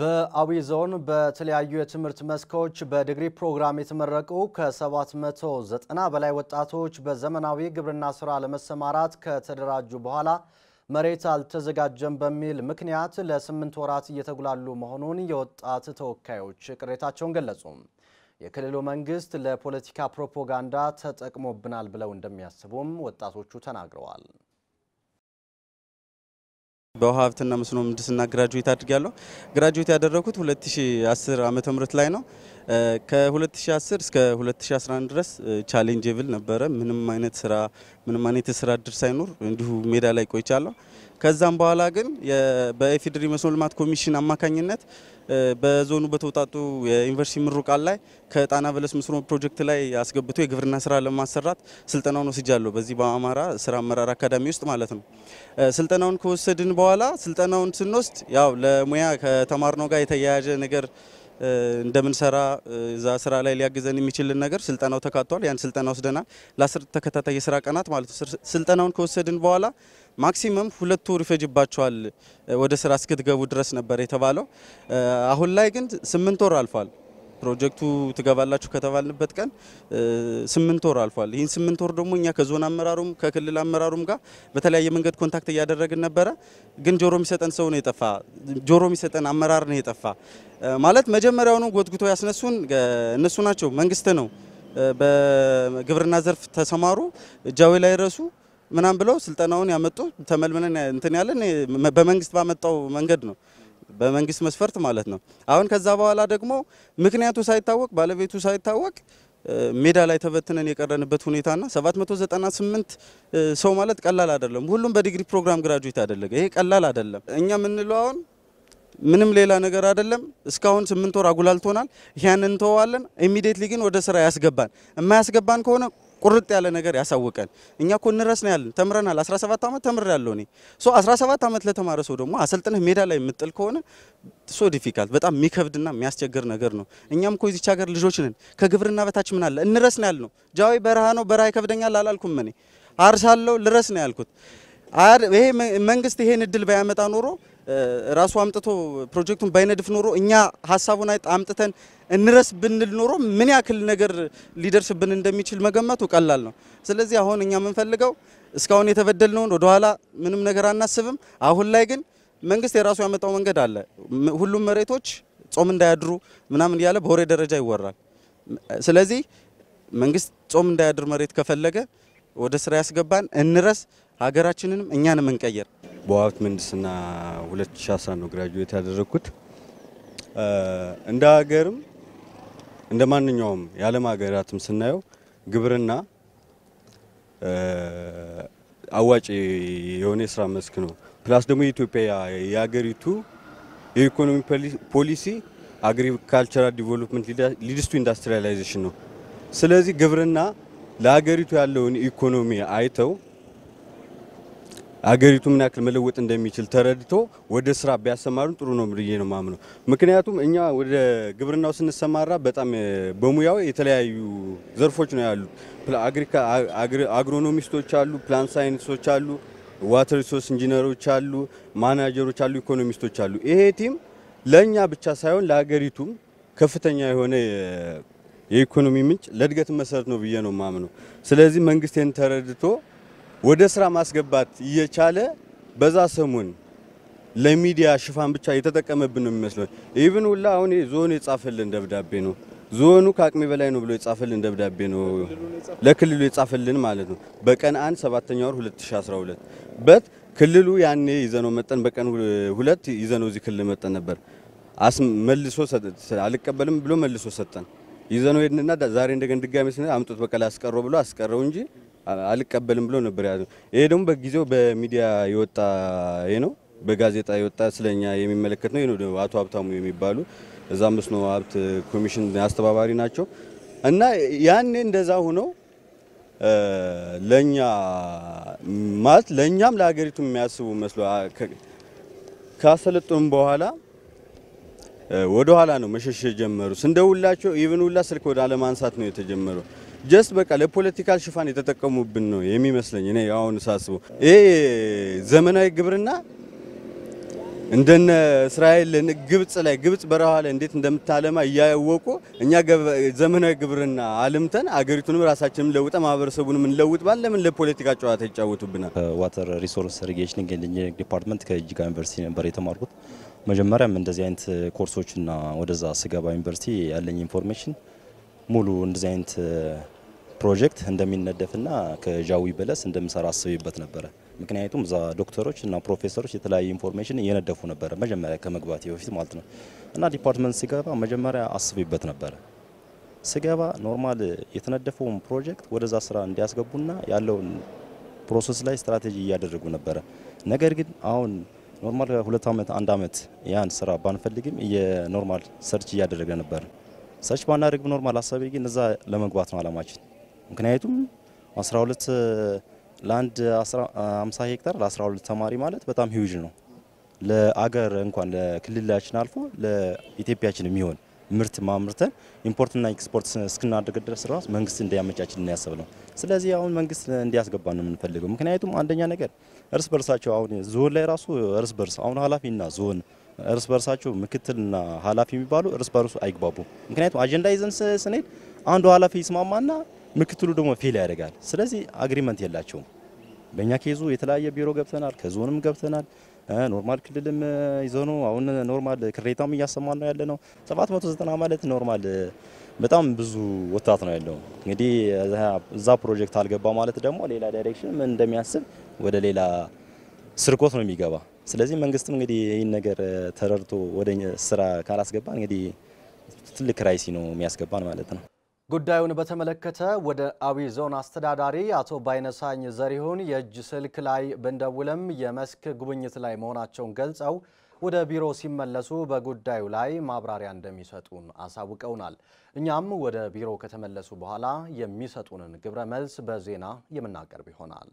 በአዊ ዞን በተለያዩ የትምህርት መስኮች በዲግሪ ፕሮግራም የተመረቁ ከ790 በላይ ወጣቶች በዘመናዊ ግብርና ስራ ለመሰማራት ከተደራጁ በኋላ መሬት አልተዘጋጀም በሚል ምክንያት ለስምንት ወራት እየተጉላሉ መሆኑን የወጣት ተወካዮች ቅሬታቸውን ገለጹ። የክልሉ መንግስት ለፖለቲካ ፕሮፓጋንዳ ተጠቅሞብናል ብለው እንደሚያስቡም ወጣቶቹ ተናግረዋል። በውሃ ሀብትና መስኖ ምህንድስና ግራጁዌት አድርጌያለሁ። ግራጁዌት ያደረኩት 2010 ም ላይ ነው። ከ2010 እስከ 2011 ድረስ ቻሌንጅ ብል ነበረ። ምንም አይነት ስራ ምንም አይነት የስራ እድል ሳይኖር እንዲሁ ሜዳ ላይ ቆይቻለሁ። ከዛም በኋላ ግን በኢፌዴሪ መስኖ ልማት ኮሚሽን አማካኝነት በዞኑ በተውጣጡ የዩኒቨርሲቲ ምሩቃን ላይ ከጣና በለስ መስኖ ፕሮጀክት ላይ አስገብቶ የግብርና ስራ ለማሰራት ስልጠናውን ወስጃለሁ። በዚህ በአማራ ስራ አመራር አካዳሚ ውስጥ ማለት ነው። ስልጠናውን ከወሰድን በኋላ ስልጠናውን ስንወስድ ያው ለሙያ ከተማርነው ጋር የተያያዘ ነገር እንደምንሰራ እዛ ስራ ላይ ሊያግዘን የሚችልን ነገር ስልጠናው ተካቷል። ያን ስልጠና ወስደናል ለአስር ተከታታይ የስራ ቀናት ማለት ነው። ስልጠናውን ከወሰድን በኋላ ማክሲመም ሁለት ወር ይፈጅባቸዋል ወደ ስራ እስክትገቡ ድረስ ነበር የተባለው። አሁን ላይ ግን ስምንት ወር አልፏል። ፕሮጀክቱ ትገባላችሁ ከተባልንበት ቀን ስምንት ወር አልፏል። ይህን ስምንት ወር ደግሞ እኛ ከዞን አመራሩም ከክልል አመራሩም ጋር በተለያየ መንገድ ኮንታክት እያደረግን ነበረ። ግን ጆሮ የሚሰጠን ሰው ነው የጠፋ፣ ጆሮ የሚሰጠን አመራር ነው የጠፋ። ማለት መጀመሪያውኑ ጎትጉቶ ያስነሱን እነሱ ናቸው፣ መንግስት ነው። በግብርና ዘርፍ ተሰማሩ፣ እጃዊ ላይ ረሱ ምናም ብለው ስልጠናውን ያመጡ ተመልምለን እንትን ያለን በመንግስት ባመጣው መንገድ ነው። በመንግስት መስፈርት ማለት ነው። አሁን ከዛ በኋላ ደግሞ ምክንያቱ ሳይታወቅ ባለቤቱ ሳይታወቅ ሜዳ ላይ ተበትነን የቀረንበት ሁኔታና 798 ሰው ማለት ቀላል አይደለም። ሁሉም በዲግሪ ፕሮግራም ግራጁዌት አደለገ። ይሄ ቀላል አይደለም። እኛ የምንለው አሁን ምንም ሌላ ነገር አይደለም። እስካሁን ስምንት ወር አጉላልቶናል። ያን እንተዋለን። ኢሚዲየትሊ ግን ወደ ስራ ያስገባን። የማያስገባን ከሆነ ቁርጥ ያለ ነገር ያሳወቀን። እኛ እኮ እንረስ ነው ያለን፣ ተምረናል። 17 ዓመት ተምር ያለው እኔ ሶ 17 ዓመት ለተማረ ሰው ደግሞ አሰልጥነህ ሜዳ ላይ የምጥል ከሆነ ሶ ዲፊካልት በጣም የሚከብድና የሚያስቸግር ነገር ነው። እኛም እኮ እዚች ሀገር ልጆች ነን። ከግብርና በታች ምን አለ እንረስ ነው ያልነው። ጃዊ በረሃ ነው፣ በረሃ ይከብደኛል አላልኩም እኔ አርሳለሁ ልረስ ነው ያልኩት። ይሄ መንግስት ይሄን እድል ባያመጣ ኖሮ ራሱ አምጥቶ ፕሮጀክቱን ባይነድፍ ኖሮ እኛ ሀሳቡን አይጥ አምጥተን እንረስ ብንል ኖሮ ምን ያክል ነገር ሊደርስብን እንደሚችል መገመቱ ቀላል ነው። ስለዚህ አሁን እኛ የምንፈልገው እስካሁን የተበደልነውን ወደኋላ ምንም ነገር አናስብም። አሁን ላይ ግን መንግስት የራሱ ያመጣው መንገድ አለ። ሁሉም መሬቶች ጾም እንዳያድሩ ምናምን እያለ በወሬ ደረጃ ይወራል። ስለዚህ መንግስት ጾም እንዳያድር መሬት ከፈለገ ወደ ስራ ያስገባን እንረስ ሀገራችንንም እኛንም እንቀየር። በዋብት ምህንድስና 2010 ነው ግራጁዌት ያደረግኩት። እንደ ሀገርም እንደ ማንኛውም የዓለም ሀገራትም ስናየው ግብርና አዋጭ የሆነ የስራ መስክ ነው። ፕላስ ደግሞ የኢትዮጵያ የሀገሪቱ የኢኮኖሚ ፖሊሲ አግሪካልቸራል ዲቨሎፕመንት ሊድስቱ ኢንዱስትሪያላይዜሽን ነው። ስለዚህ ግብርና ለሀገሪቱ ያለውን ኢኮኖሚ አይተው አገሪቱ ምን ያክል መለወጥ እንደሚችል ተረድቶ ወደ ስራ ቢያሰማሩን ጥሩ ነው ብዬ ነው ማምነው። ምክንያቱም እኛ ወደ ግብርናው ስንሰማራ በጣም በሙያው የተለያዩ ዘርፎች ነው ያሉ። አግሮኖሚስቶች አሉ፣ ፕላንት ሳይንሶች አሉ፣ ዋተር ሪሶርስ ኢንጂነሮች አሉ፣ ማናጀሮች አሉ፣ ኢኮኖሚስቶች አሉ። ይሄ ቲም ለእኛ ብቻ ሳይሆን ለሀገሪቱ ከፍተኛ የሆነ የኢኮኖሚ ምንጭ ለእድገት መሰረት ነው ብዬ ነው ማምነው። ስለዚህ መንግስት ተረድቶ ወደ ስራ ማስገባት እየቻለ በዛ ሰሞን ለሚዲያ ሽፋን ብቻ የተጠቀመብን ነው የሚመስለው። ኢቭን ሁላ አሁን ዞኑ የጻፈልን ደብዳቤ ነው። ዞኑ ከአቅሜ በላይ ነው ብሎ የጻፈልን ደብዳቤ ነው ለክልሉ የጻፈልን ማለት ነው። በቀን አንድ ሰባተኛ ወር 2012 በት ክልሉ ያኔ ይዘነው መጠን በቀን ሁለት ይዘነው እዚህ ክልል መጠን ነበር። መልሶ አልቀበልም ብሎ መልሶ ሰጠን። ይዘነው ሄድንና ዛሬ እንደገና ድጋሚ ስነ አምጡት በቀላ አስቀረው ብሎ አስቀረው እንጂ አልቀበልም ብሎ ነበር ያለው። ይሄ ደግሞ በጊዜው በሚዲያ የወጣ ይሄ ነው፣ በጋዜጣ የወጣ ስለኛ የሚመለከት ነው። ይሄ ነው አቶ ሀብታሙ የሚባሉ እዛ መስኖ ሀብት ኮሚሽን አስተባባሪ ናቸው እና ያኔ እንደዛ ሆኖ ለኛ ማለት ለኛም ለሀገሪቱ የሚያስቡ መስሎ ካሰለጡን በኋላ ወደ ኋላ ነው መሸሽ የጀመሩ። ስንደውላቸው ኢቭን ሁላ ስልክ ወደ አለማንሳት ነው የተጀመረው። ጀስት በቃ ለፖለቲካል ሽፋን የተጠቀሙብን ነው የሚመስለኝ። እኔ አሁን ሳስበው ይሄ ዘመናዊ ግብርና እንደነ እስራኤል ግብጽ ላይ ግብጽ በረሃ ላይ እንዴት እንደምታለማ እያወቁ እኛ ዘመናዊ ግብርና አልምተን አገሪቱንም ራሳችንም ለውጠ ማህበረሰቡንም እንለውጥ ባል ለምን ለፖለቲካ ጨዋታ ይጫወቱብናል? ዋተር ሪሶርስ ሪጌሽን ኢንጂነሪንግ ዲፓርትመንት ከጅጋ ዩኒቨርሲቲ ነበር የተማርኩት። መጀመሪያም እንደዚህ አይነት ኮርሶችና ወደዛ ስገባ ዩኒቨርሲቲ ያለኝ ኢንፎርሜሽን ሙሉ እንደዚህ አይነት ፕሮጀክት እንደሚነደፍና ከጃዊ በለስ እንደምሰራ አስቤበት ነበረ። ምክንያቱም እዛ ዶክተሮች እና ፕሮፌሰሮች የተለያዩ ኢንፎርሜሽን እየነደፉ ነበረ፣ መጀመሪያ ከመግባት በፊት ማለት ነው። እና ዲፓርትመንት ሲገባ መጀመሪያ አስቤበት ነበረ። ስገባ ኖርማል የተነደፈውን ፕሮጀክት ወደዛ ስራ እንዲያስገቡና ያለውን ፕሮሰስ ላይ ስትራቴጂ እያደረጉ ነበረ። ነገር ግን አሁን ኖርማል ሁለት ዓመት አንድ ዓመት ያን ስራ ባንፈልግም የኖርማል ሰርች እያደረገ ነበር። ሰርች ባናደርግ ኖርማል ሀሳቤ ግን እዛ ለመግባት ነው አላማችን። ምክንያቱም 12 ለአንድ 50 ሄክታር ለ12 ተማሪ ማለት በጣም ሂውጅ ነው። ለአገር እንኳን ለክልላችን አልፎ ለኢትዮጵያችን የሚሆን ምርት ማምርተን ኢምፖርትና ኤክስፖርት እስክናደርግ ድረስ ራሱ መንግስት እንዲያመቻችን እናያሰብ ነው። ስለዚህ አሁን መንግስት እንዲያስገባ ነው የምንፈልገው። ምክንያቱም አንደኛ ነገር እርስ በርሳቸው አሁን ዞን ላይ ራሱ እርስ በርስ አሁን ኃላፊና ዞን እርስ በርሳቸው ምክትልና ኃላፊ የሚባሉ እርስ በርሱ አይግባቡ። ምክንያቱም አጀንዳ ይዘን ስንሄድ አንዱ ኃላፊ ይስማማና ምክትሉ ደግሞ ፌል ያደርጋል። ስለዚህ አግሪመንት የላቸውም። በእኛ ኬዙ የተለያየ ቢሮ ገብተናል፣ ከዞንም ገብተናል፣ ኖርማል ክልልም ነው። አሁን ኖርማል ክሬታም እያሰማን ነው ያለ ነው። 790 ማለት ኖርማል በጣም ብዙ ወጣት ነው ያለው። እንግዲህ እዛ ፕሮጀክት አልገባ ማለት ደግሞ ሌላ ዳይሬክሽን ምን እንደሚያስብ ወደ ሌላ ስርቆት ነው የሚገባ። ስለዚህ መንግስትም እንግዲህ ይህን ነገር ተረድቶ ወደ ስራ ካላስገባ እንግዲህ ትልቅ ክራይሲ ነው የሚያስገባን ማለት ነው። ጉዳዩን በተመለከተ ወደ አዊ ዞን አስተዳዳሪ አቶ ባይነሳኝ ዘሪሁን የእጅ ስልክ ላይ ብንደውልም የመስክ ጉብኝት ላይ መሆናቸውን ገልጸው ወደ ቢሮ ሲመለሱ በጉዳዩ ላይ ማብራሪያ እንደሚሰጡን አሳውቀውናል። እኛም ወደ ቢሮ ከተመለሱ በኋላ የሚሰጡንን ግብረ መልስ በዜና የምናቀርብ ይሆናል።